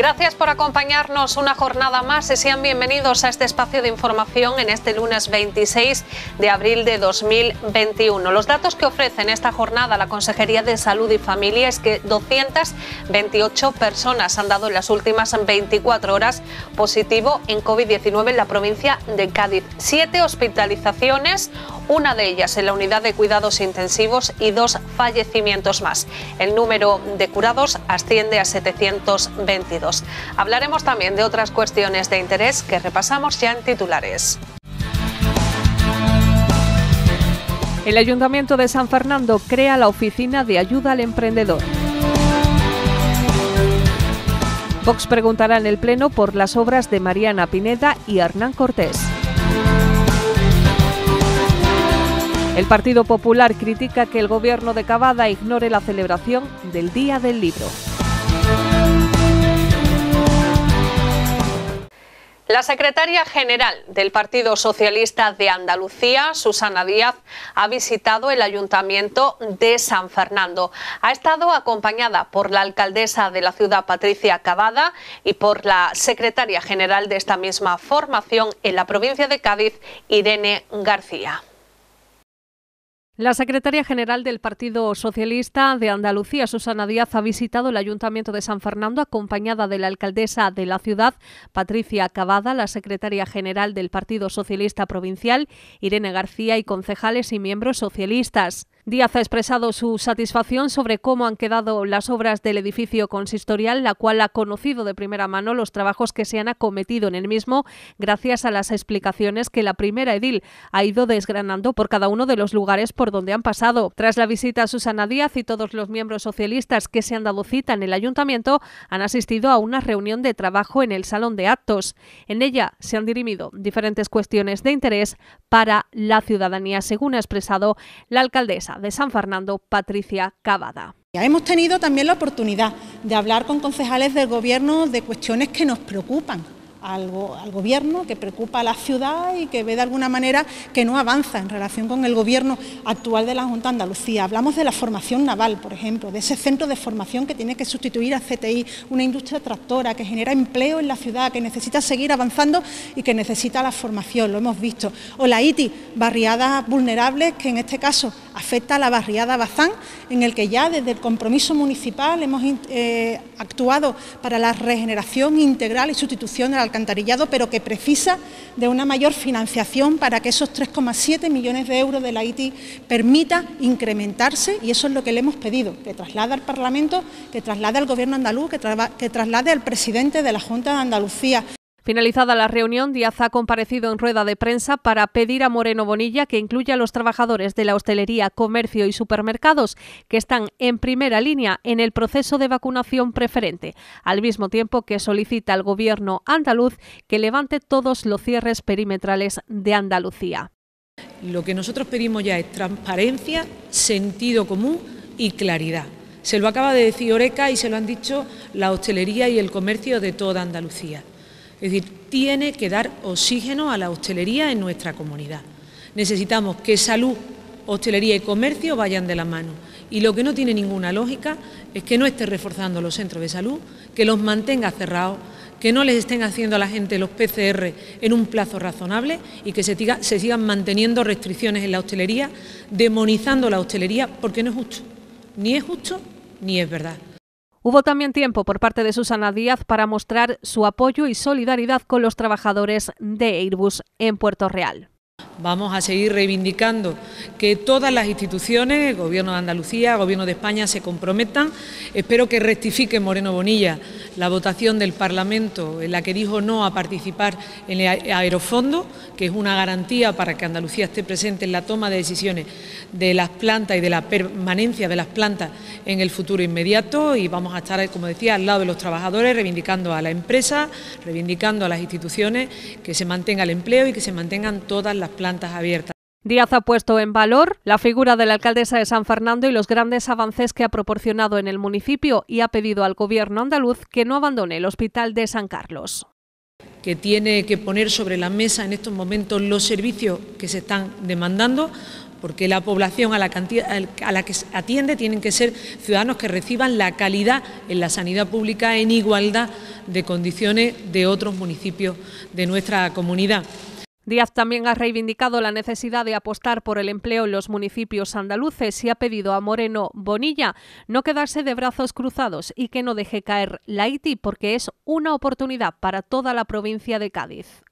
Gracias por acompañarnos una jornada más y sean bienvenidos a este espacio de información en este lunes 26 de abril de 2021. Los datos que ofrece en esta jornada la Consejería de Salud y Familia es que 228 personas han dado en las últimas 24 horas positivo en COVID-19 en la provincia de Cádiz. Siete hospitalizaciones, una de ellas en la unidad de cuidados intensivos y dos fallecimientos más. El número de curados asciende a 722. Hablaremos también de otras cuestiones de interés que repasamos ya en titulares. El Ayuntamiento de San Fernando crea la Oficina de Ayuda al Emprendedor. Vox preguntará en el Pleno por las obras de Mariana Pineda y Hernán Cortés. El Partido Popular critica que el gobierno de Cavada ignore la celebración del Día del Libro. La secretaria general del Partido Socialista de Andalucía, Susana Díaz, ha visitado el ayuntamiento de San Fernando. Ha estado acompañada por la alcaldesa de la ciudad, Patricia Cavada, y por la secretaria general de esta misma formación en la provincia de Cádiz, Irene García. La secretaria general del Partido Socialista de Andalucía, Susana Díaz, ha visitado el Ayuntamiento de San Fernando acompañada de la alcaldesa de la ciudad, Patricia Cavada, la secretaria general del Partido Socialista Provincial, Irene García y concejales y miembros socialistas. Díaz ha expresado su satisfacción sobre cómo han quedado las obras del edificio consistorial, la cual ha conocido de primera mano los trabajos que se han acometido en el mismo, gracias a las explicaciones que la primera edil ha ido desgranando por cada uno de los lugares por donde han pasado. Tras la visita, a Susana Díaz y todos los miembros socialistas que se han dado cita en el ayuntamiento han asistido a una reunión de trabajo en el Salón de Actos. En ella se han dirimido diferentes cuestiones de interés para la ciudadanía, según ha expresado la alcaldesa de San Fernando, Patricia Cavada. Ya hemos tenido también la oportunidad de hablar con concejales del gobierno de cuestiones que nos preocupan, al, al, gobierno, que preocupa a la ciudad y que ve de alguna manera que no avanza en relación con el gobierno actual de la Junta de Andalucía. Hablamos de la formación naval, por ejemplo, de ese centro de formación que tiene que sustituir a CTI, una industria tractora que genera empleo en la ciudad, que necesita seguir avanzando y que necesita la formación, lo hemos visto. O la ITI, barriadas vulnerables que en este caso afecta a la barriada Bazán, en el que ya desde el compromiso municipal hemos eh, actuado para la regeneración integral y sustitución del alcantarillado, pero que precisa de una mayor financiación para que esos 3,7 millones de euros de la ITI permita incrementarse y eso es lo que le hemos pedido, que traslade al Parlamento, que traslade al Gobierno andaluz, que traslade al presidente de la Junta de Andalucía. Finalizada la reunión, Díaz ha comparecido en rueda de prensa para pedir a Moreno Bonilla que incluya a los trabajadores de la hostelería, comercio y supermercados que están en primera línea en el proceso de vacunación preferente, al mismo tiempo que solicita al gobierno andaluz que levante todos los cierres perimetrales de Andalucía. Lo que nosotros pedimos ya es transparencia, sentido común y claridad. Se lo acaba de decir Oreca y se lo han dicho la hostelería y el comercio de toda Andalucía. Es decir, tiene que dar oxígeno a la hostelería en nuestra comunidad. Necesitamos que salud, hostelería y comercio vayan de la mano. Y lo que no tiene ninguna lógica es que no esté reforzando los centros de salud, que los mantenga cerrados, que no les estén haciendo a la gente los PCR en un plazo razonable y que se, se sigan manteniendo restricciones en la hostelería, demonizando la hostelería, porque no es justo. Ni es justo ni es verdad. Hubo también tiempo por parte de Susana Díaz para mostrar su apoyo y solidaridad con los trabajadores de Airbus en Puerto Real. Vamos a seguir reivindicando que todas las instituciones, el Gobierno de Andalucía, el Gobierno de España, se comprometan. Espero que rectifique Moreno Bonilla la votación del Parlamento en la que dijo no a participar en el aerofondo, que es una garantía para que Andalucía esté presente en la toma de decisiones de las plantas y de la permanencia de las plantas en el futuro inmediato. Y vamos a estar, como decía, al lado de los trabajadores, reivindicando a la empresa, reivindicando a las instituciones que se mantenga el empleo y que se mantengan todas las plantas Díaz ha puesto en valor la figura de la alcaldesa de San Fernando y los grandes avances que ha proporcionado en el municipio y ha pedido al gobierno andaluz que no abandone el hospital de San Carlos. Que tiene que poner sobre la mesa en estos momentos los servicios que se están demandando, porque la población la, a la que atiende tienen que ser ciudadanos que reciban la calidad en la sanidad pública en igualdad de condiciones de otros municipios de nuestra comunidad. Díaz también ha reivindicado la necesidad de apostar por el empleo en los municipios andaluces y ha pedido a Moreno Bonilla no quedarse de brazos cruzados y que no deje caer la Haití porque es una oportunidad para toda la provincia de Cádiz.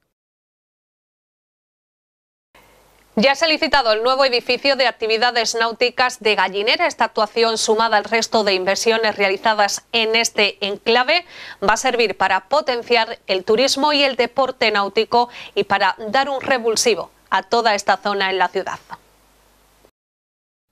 Ya se ha licitado el nuevo edificio de actividades náuticas de Gallinera. Esta actuación, sumada al resto de inversiones realizadas en este enclave, va a servir para potenciar el turismo y el deporte náutico y para dar un revulsivo a toda esta zona en la ciudad.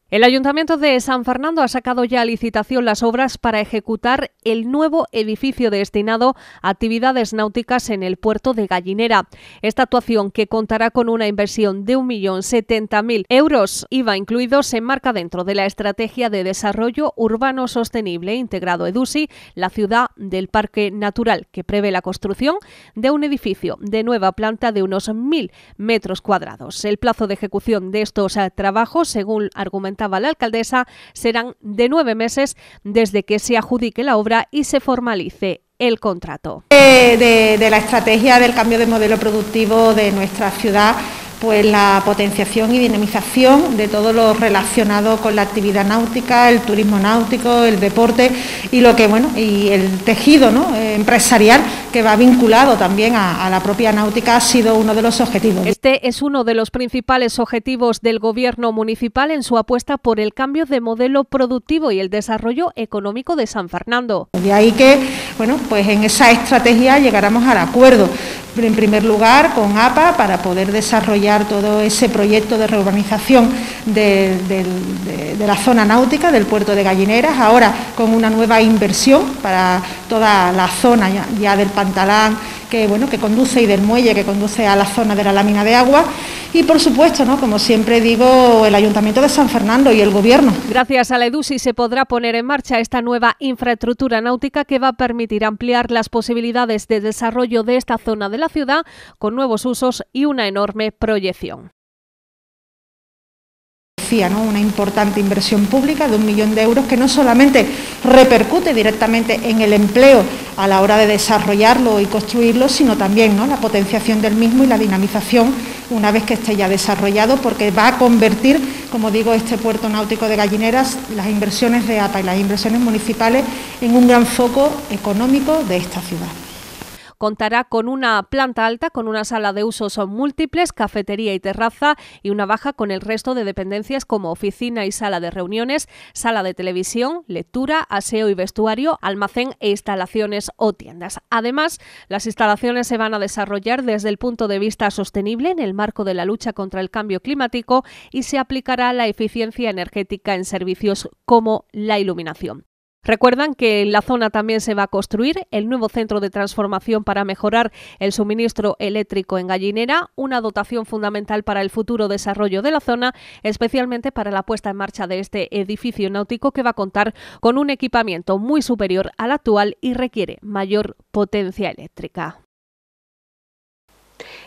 El Ayuntamiento de San Fernando ha sacado ya a licitación las obras para ejecutar el nuevo edificio destinado a actividades náuticas en el puerto de Gallinera. Esta actuación, que contará con una inversión de 1.070.000 euros, IVA incluido, se enmarca dentro de la Estrategia de Desarrollo Urbano Sostenible integrado EDUSI, la ciudad del Parque Natural, que prevé la construcción de un edificio de nueva planta de unos 1.000 metros cuadrados. El plazo de ejecución de estos eh, trabajos, según argumentó la alcaldesa, serán de nueve meses desde que se adjudique la obra y se formalice el contrato. Eh, de, de la estrategia del cambio de modelo productivo de nuestra ciudad pues la potenciación y dinamización de todo lo relacionado con la actividad náutica, el turismo náutico, el deporte y lo que bueno y el tejido eh, empresarial que va vinculado también a, la propia náutica ha sido uno de los objetivos. Este es uno de los principales objetivos del gobierno municipal en su apuesta por el cambio de modelo productivo y el desarrollo económico de San Fernando. De ahí que bueno pues en esa estrategia llegáramos al acuerdo en primer lugar con APA para poder desarrollar todo ese proyecto de reurbanización de, la zona náutica del puerto de Gallineras, ahora con una nueva inversión para toda la zona ya, del Pantalán que bueno que conduce y del muelle que conduce a la zona de la lámina de agua y por supuesto, como siempre digo, el Ayuntamiento de San Fernando y el Gobierno. Gracias a la EDUSI se podrá poner en marcha esta nueva infraestructura náutica que va a permitir ampliar las posibilidades de desarrollo de esta zona de la ciudad con nuevos usos y una enorme proyección. una importante inversión pública de un millón de euros que no solamente repercute directamente en el empleo a la hora de desarrollarlo y construirlo, sino también la potenciación del mismo y la dinamización una vez que esté ya desarrollado, porque va a convertir, como digo, este puerto náutico de Gallineras, las inversiones de APA y las inversiones municipales en un gran foco económico de esta ciudad contará con una planta alta, con una sala de usos múltiples, cafetería y terraza y una baja con el resto de dependencias como oficina y sala de reuniones, sala de televisión, lectura, aseo y vestuario, almacén e instalaciones o tiendas. Además, las instalaciones se van a desarrollar desde el punto de vista sostenible en el marco de la lucha contra el cambio climático y se aplicará la eficiencia energética en servicios como la iluminación. Recuerdan que en la zona también se va a construir el nuevo centro de transformación para mejorar el suministro eléctrico en Gallinera, una dotación fundamental para el futuro desarrollo de la zona, especialmente para la puesta en marcha de este edificio náutico que va a contar con un equipamiento muy superior al actual y requiere mayor potencia eléctrica.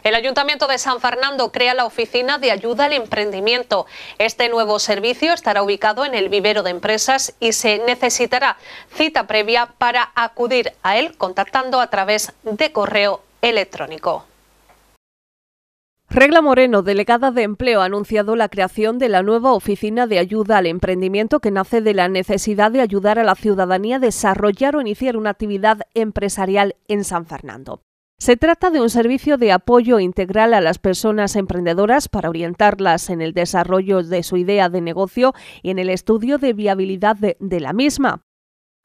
El Ayuntamiento de San Fernando crea la Oficina de Ayuda al Emprendimiento. Este nuevo servicio estará ubicado en el vivero de empresas y se necesitará cita previa para acudir a él contactando a través de correo electrónico. Regla Moreno, delegada de empleo, ha anunciado la creación de la nueva oficina de ayuda al emprendimiento que nace de la necesidad de ayudar a la ciudadanía a desarrollar o iniciar una actividad empresarial en San Fernando. Se trata de un servicio de apoyo integral a las personas emprendedoras para orientarlas en el desarrollo de su idea de negocio y en el estudio de viabilidad de, la misma.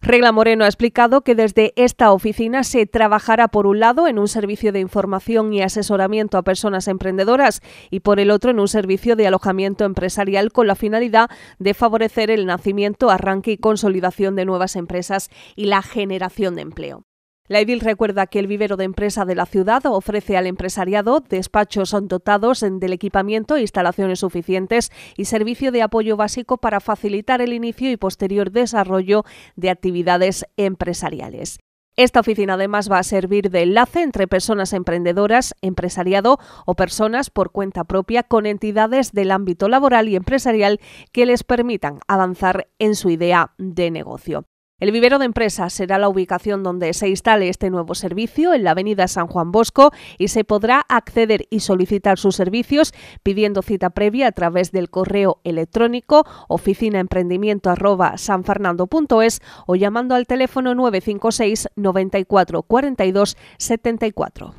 Regla Moreno ha explicado que desde esta oficina se trabajará por un lado en un servicio de información y asesoramiento a personas emprendedoras y por el otro en un servicio de alojamiento empresarial con la finalidad de favorecer el nacimiento, arranque y consolidación de nuevas empresas y la generación de empleo. La EDIL recuerda que el vivero de empresa de la ciudad ofrece al empresariado despachos dotados del equipamiento, instalaciones suficientes y servicio de apoyo básico para facilitar el inicio y posterior desarrollo de actividades empresariales. Esta oficina además va a servir de enlace entre personas emprendedoras, empresariado o personas por cuenta propia con entidades del ámbito laboral y empresarial que les permitan avanzar en su idea de negocio. El vivero de empresas será la ubicación donde se instale este nuevo servicio, en la avenida San Juan Bosco, y se podrá acceder y solicitar sus servicios pidiendo cita previa a través del correo electrónico oficinaemprendimiento.sanfernando.es o llamando al teléfono 956 94 42 74.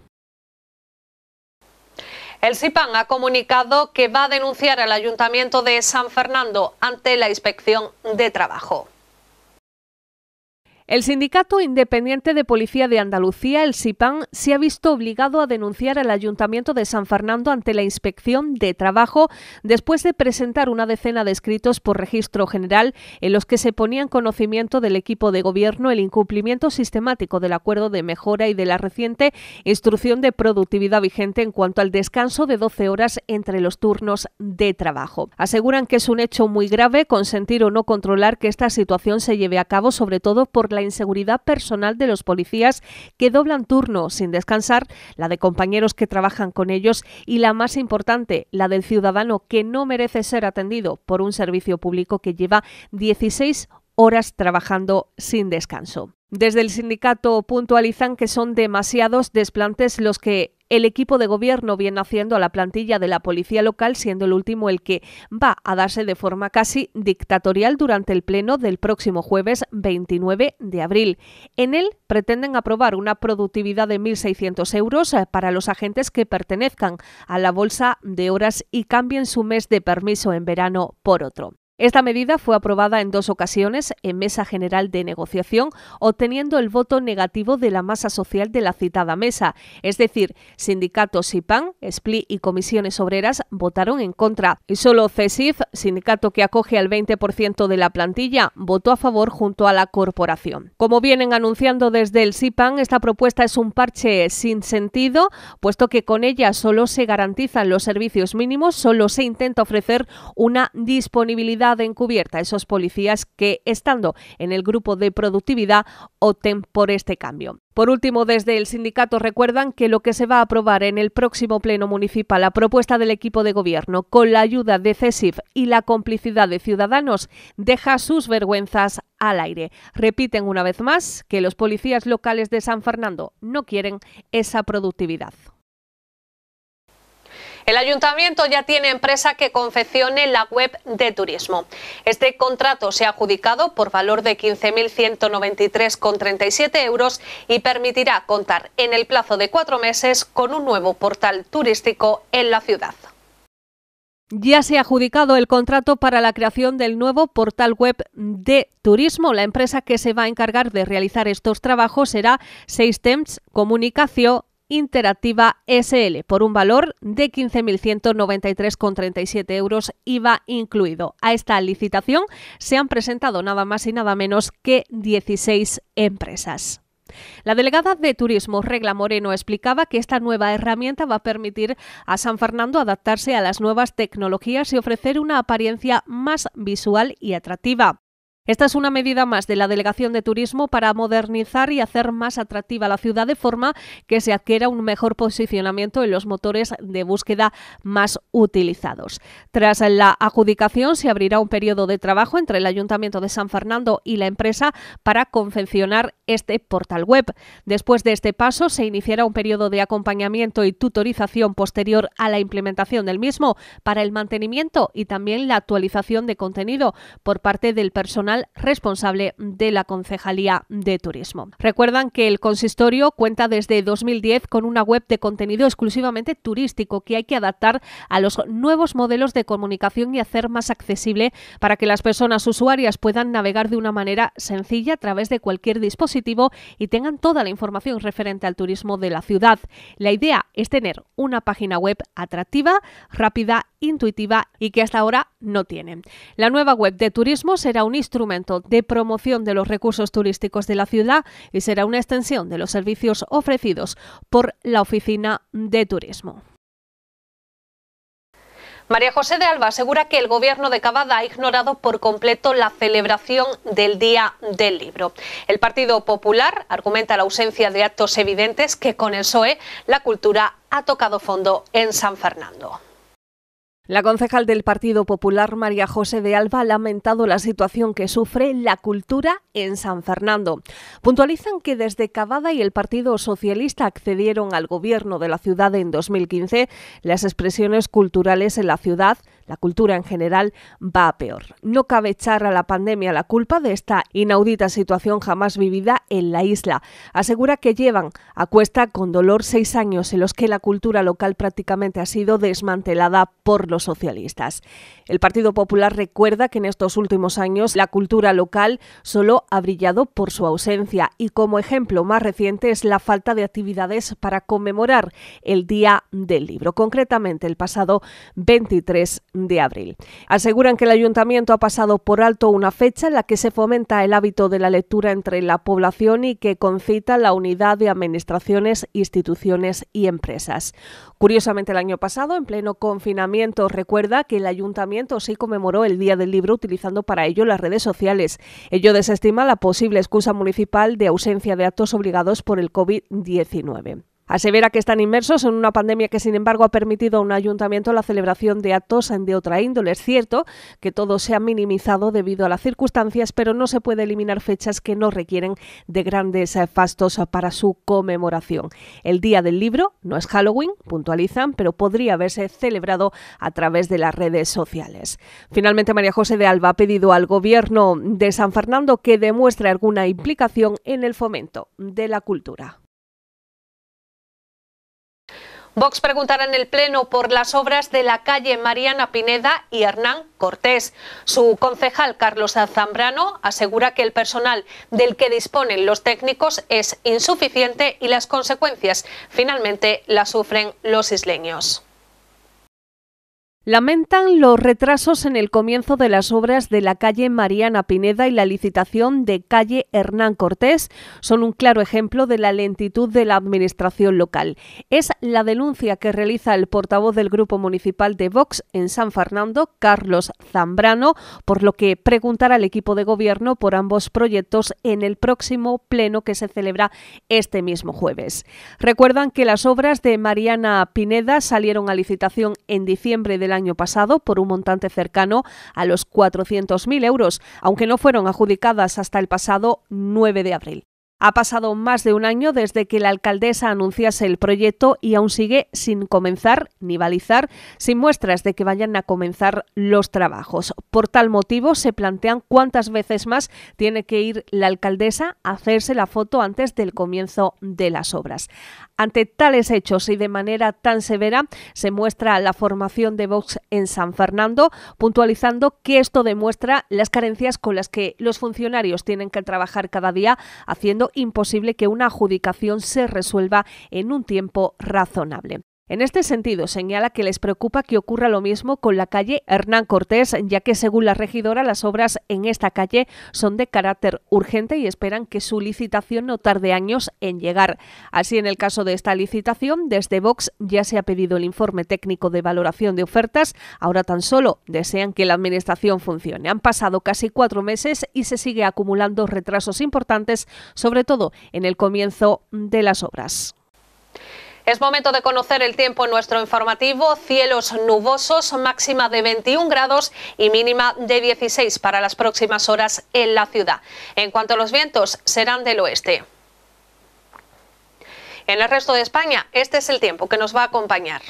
El SIPAN ha comunicado que va a denunciar al Ayuntamiento de San Fernando ante la Inspección de Trabajo. El Sindicato Independiente de Policía de Andalucía, el SIPAN, se ha visto obligado a denunciar al Ayuntamiento de San Fernando ante la Inspección de Trabajo después de presentar una decena de escritos por registro general en los que se ponía en conocimiento del equipo de gobierno el incumplimiento sistemático del acuerdo de mejora y de la reciente instrucción de productividad vigente en cuanto al descanso de 12 horas entre los turnos de trabajo. Aseguran que es un hecho muy grave consentir o no controlar que esta situación se lleve a cabo, sobre todo por la inseguridad personal de los policías que doblan turno sin descansar, la de compañeros que trabajan con ellos y la más importante, la del ciudadano que no merece ser atendido por un servicio público que lleva 16 horas trabajando sin descanso. Desde el sindicato puntualizan que son demasiados desplantes los que el equipo de gobierno viene haciendo a la plantilla de la policía local, siendo el último el que va a darse de forma casi dictatorial durante el pleno del próximo jueves 29 de abril. En él pretenden aprobar una productividad de 1.600 euros eh, para los agentes que pertenezcan a la bolsa de horas y cambien su mes de permiso en verano por otro. Esta medida fue aprobada en dos ocasiones en mesa general de negociación, obteniendo el voto negativo de la masa social de la citada mesa, es decir, sindicatos Sipan SPLI y comisiones obreras votaron en contra. Y solo CESIF, sindicato que acoge al 20% de la plantilla, votó a favor junto a la corporación. Como vienen anunciando desde el SIPAN, esta propuesta es un parche sin sentido, puesto que con ella solo se garantizan los servicios mínimos, solo se intenta ofrecer una disponibilidad encubierta, esos policías que, estando en el grupo de productividad, opten por este cambio. Por último, desde el sindicato recuerdan que lo que se va a aprobar en el próximo Pleno Municipal la propuesta del equipo de gobierno con la ayuda de CESIF y la complicidad de Ciudadanos deja sus vergüenzas al aire. Repiten una vez más que los policías locales de San Fernando no quieren esa productividad. El ayuntamiento ya tiene empresa que confeccione la web de turismo. Este contrato se ha adjudicado por valor de 15.193,37 euros y permitirá contar en el plazo de cuatro meses con un nuevo portal turístico en la ciudad. Ya se ha adjudicado el contrato para la creación del nuevo portal web de turismo. La empresa que se va a encargar de realizar estos trabajos será Systems Comunicación Interactiva SL por un valor de 15.193,37 euros IVA incluido. A esta licitación se han presentado nada más y nada menos que 16 empresas. La delegada de Turismo, Regla Moreno, explicaba que esta nueva herramienta va a permitir a San Fernando adaptarse a las nuevas tecnologías y ofrecer una apariencia más visual y atractiva. Esta es una medida más de la Delegación de Turismo para modernizar y hacer más atractiva la ciudad de forma que se adquiera un mejor posicionamiento en los motores de búsqueda más utilizados. Tras la adjudicación se abrirá un periodo de trabajo entre el Ayuntamiento de San Fernando y la empresa para confeccionar este portal web. Después de este paso se iniciará un periodo de acompañamiento y tutorización posterior a la implementación del mismo para el mantenimiento y también la actualización de contenido por parte del personal responsable de la Concejalía de Turismo. Recuerdan que el consistorio cuenta desde 2010 con una web de contenido exclusivamente turístico que hay que adaptar a los nuevos modelos de comunicación y hacer más accesible para que las personas usuarias puedan navegar de una manera sencilla a través de cualquier dispositivo y tengan toda la información referente al turismo de la ciudad. La idea es tener una página web atractiva, rápida, intuitiva y que hasta ahora no tienen. La nueva web de turismo será un instrumento de promoción de los recursos turísticos de la ciudad y será una extensión de los servicios ofrecidos por la Oficina de Turismo. María José de Alba asegura que el gobierno de Cabada ha ignorado por completo la celebración del Día del Libro. El Partido Popular argumenta la ausencia de actos evidentes que con el SOE la cultura ha tocado fondo en San Fernando. La concejal del Partido Popular, María José de Alba, ha lamentado la situación que sufre la cultura en San Fernando. Puntualizan que desde Cavada y el Partido Socialista accedieron al gobierno de la ciudad en 2015, las expresiones culturales en la ciudad la cultura en general va a peor. No cabe echar a la pandemia la culpa de esta inaudita situación jamás vivida en la isla. Asegura que llevan a cuesta con dolor seis años en los que la cultura local prácticamente ha sido desmantelada por los socialistas. El Partido Popular recuerda que en estos últimos años la cultura local solo ha brillado por su ausencia y como ejemplo más reciente es la falta de actividades para conmemorar el Día del Libro, concretamente el pasado 23 de abril. Aseguran que el ayuntamiento ha pasado por alto una fecha en la que se fomenta el hábito de la lectura entre la población y que concita la unidad de administraciones, instituciones y empresas. Curiosamente, el año pasado, en pleno confinamiento, recuerda que el ayuntamiento sí conmemoró el Día del Libro utilizando para ello las redes sociales. Ello desestima la posible excusa municipal de ausencia de actos obligados por el COVID-19. Asevera que están inmersos en una pandemia que, sin embargo, ha permitido a un ayuntamiento la celebración de actos de otra índole. Es cierto que todo se ha minimizado debido a las circunstancias, pero no se puede eliminar fechas que no requieren de grandes eh, fastos para su conmemoración. El Día del Libro no es Halloween, puntualizan, pero podría haberse celebrado a través de las redes sociales. Finalmente, María José de Alba ha pedido al Gobierno de San Fernando que demuestre alguna implicación en el fomento de la cultura. Vox preguntará en el Pleno por las obras de la calle Mariana Pineda y Hernán Cortés. Su concejal Carlos Zambrano asegura que el personal del que disponen los técnicos es insuficiente y las consecuencias finalmente las sufren los isleños. Lamentan los retrasos en el comienzo de las obras de la calle Mariana Pineda y la licitación de calle Hernán Cortés. Son un claro ejemplo de la lentitud de la administración local. Es la denuncia que realiza el portavoz del Grupo Municipal de Vox en San Fernando, Carlos Zambrano, por lo que preguntará al equipo de gobierno por ambos proyectos en el próximo pleno que se celebra este mismo jueves. Recuerdan que las obras de Mariana Pineda salieron a licitación en diciembre de año pasado por un montante cercano a los 400.000 euros, aunque no fueron adjudicadas hasta el pasado 9 de abril. Ha pasado más de un año desde que la alcaldesa anunciase el proyecto y aún sigue sin comenzar ni balizar, sin muestras de que vayan a comenzar los trabajos. Por tal motivo, se plantean cuántas veces más tiene que ir la alcaldesa a hacerse la foto antes del comienzo de las obras. Ante tales hechos y de manera tan severa, se muestra la formación de Vox en San Fernando, puntualizando que esto demuestra las carencias con las que los funcionarios tienen que trabajar cada día haciendo imposible que una adjudicación se resuelva en un tiempo razonable. En este sentido, señala que les preocupa que ocurra lo mismo con la calle Hernán Cortés, ya que según la regidora las obras en esta calle son de carácter urgente y esperan que su licitación no tarde años en llegar. Así, en el caso de esta licitación, desde Vox ya se ha pedido el informe técnico de valoración de ofertas, ahora tan solo desean que la Administración funcione. Han pasado casi cuatro meses y se sigue acumulando retrasos importantes, sobre todo en el comienzo de las obras. Es momento de conocer el tiempo en nuestro informativo. Cielos nubosos, máxima de 21 grados y mínima de 16 para las próximas horas en la ciudad. En cuanto a los vientos, serán del oeste. En el resto de España, este es el tiempo que nos va a acompañar.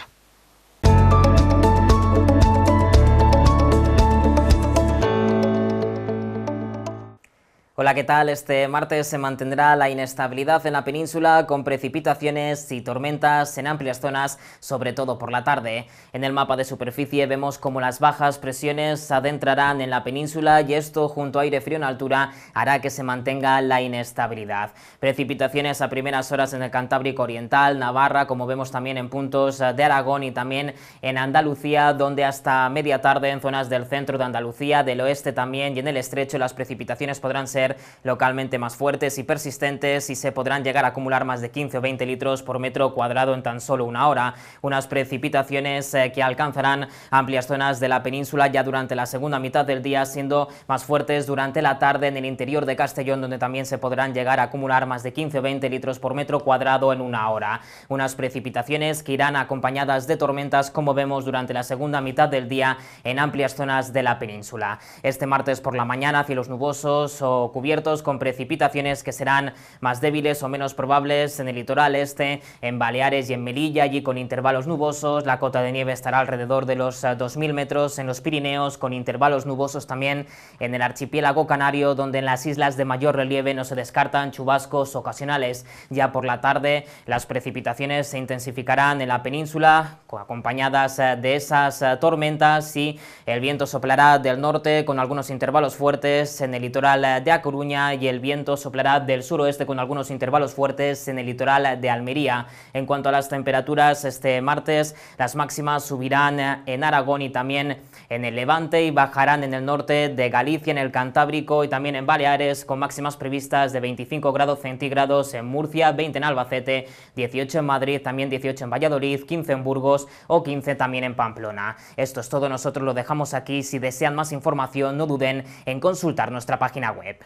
Hola, ¿qué tal? Este martes se mantendrá la inestabilidad en la península con precipitaciones y tormentas en amplias zonas, sobre todo por la tarde. En el mapa de superficie vemos como las bajas presiones se adentrarán en la península y esto junto a aire frío en altura hará que se mantenga la inestabilidad. Precipitaciones a primeras horas en el Cantábrico Oriental, Navarra, como vemos también en puntos de Aragón y también en Andalucía, donde hasta media tarde en zonas del centro de Andalucía, del oeste también y en el estrecho las precipitaciones podrán ser localmente más fuertes y persistentes y se podrán llegar a acumular más de 15 o 20 litros por metro cuadrado en tan solo una hora. Unas precipitaciones eh, que alcanzarán amplias zonas de la península ya durante la segunda mitad del día, siendo más fuertes durante la tarde en el interior de Castellón, donde también se podrán llegar a acumular más de 15 o 20 litros por metro cuadrado en una hora. Unas precipitaciones que irán acompañadas de tormentas, como vemos durante la segunda mitad del día en amplias zonas de la península. Este martes por la mañana, cielos nubosos o cubiertos con precipitaciones que serán más débiles o menos probables en el litoral este, en Baleares y en Melilla, allí con intervalos nubosos, la cota de nieve estará alrededor de los 2.000 eh, metros en los Pirineos, con intervalos nubosos también en el archipiélago canario, donde en las islas de mayor relieve no se descartan chubascos ocasionales. Ya por la tarde las precipitaciones se intensificarán en la península, acompañadas eh, de esas eh, tormentas y el viento soplará del norte con algunos intervalos fuertes en el litoral de Coruña y el viento soplará del suroeste con algunos intervalos fuertes en el litoral de Almería. En cuanto a las temperaturas, este martes las máximas subirán en Aragón y también en el Levante y bajarán en el norte de Galicia, en el Cantábrico y también en Baleares con máximas previstas de 25 grados centígrados en Murcia, 20 en Albacete, 18 en Madrid, también 18 en Valladolid, 15 en Burgos o 15 también en Pamplona. Esto es todo, nosotros lo dejamos aquí. Si desean más información, no duden en consultar nuestra página web.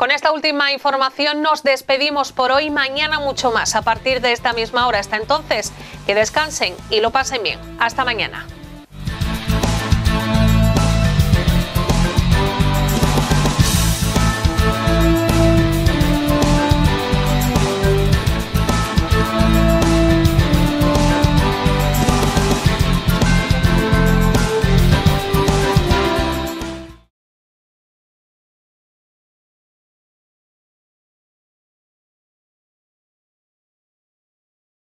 Con esta última información nos despedimos por hoy, mañana mucho más a partir de esta misma hora. Hasta entonces, que descansen y lo pasen bien. Hasta mañana.